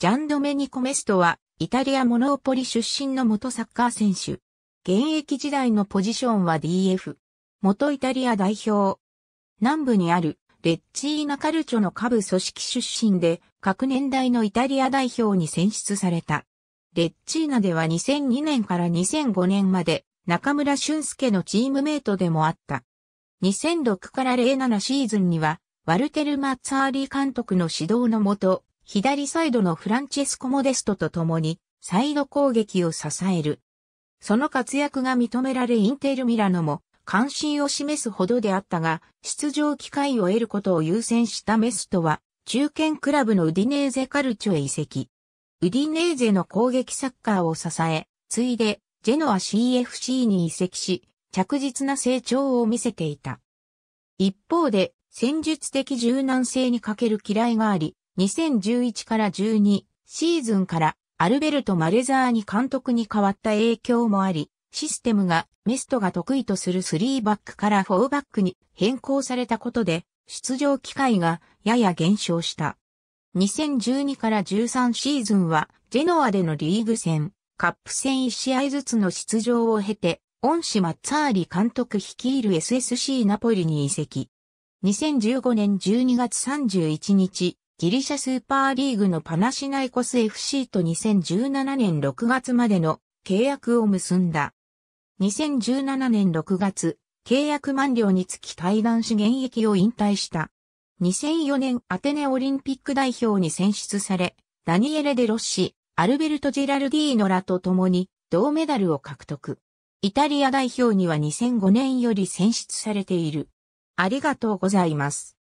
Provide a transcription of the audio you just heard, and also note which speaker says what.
Speaker 1: ジャンドメニコ・メストは、イタリア・モノーポリ出身の元サッカー選手。現役時代のポジションは DF。元イタリア代表。南部にあるレッチーナカルチョの下部組織出身で、各年代のイタリア代表に選出された。レッチーナでは2002年から2005年まで、中村俊介のチームメイトでもあった。2006から07シーズンには、ワルテル・マッツァーリ監督の指導のもと、左サイドのフランチェスコ・モデストと共にサイド攻撃を支える。その活躍が認められインテル・ミラノも関心を示すほどであったが、出場機会を得ることを優先したメストは、中堅クラブのウディネーゼカルチョへ移籍。ウディネーゼの攻撃サッカーを支え、ついで、ジェノア CFC に移籍し、着実な成長を見せていた。一方で、戦術的柔軟性に欠ける嫌いがあり、2011から12シーズンからアルベルト・マレザーに監督に変わった影響もあり、システムがメストが得意とする3バックから4バックに変更されたことで、出場機会がやや減少した。2012から13シーズンは、ジェノアでのリーグ戦、カップ戦1試合ずつの出場を経て、恩師マッツァーリ監督率いる SSC ナポリに移籍。2015年12月31日、ギリシャスーパーリーグのパナシナイコス FC と2017年6月までの契約を結んだ。2017年6月、契約満了につき対談し現役を引退した。2004年アテネオリンピック代表に選出され、ダニエレ・デロッシ、アルベルト・ジェラルディーノらと共に銅メダルを獲得。イタリア代表には2005年より選出されている。ありがとうございます。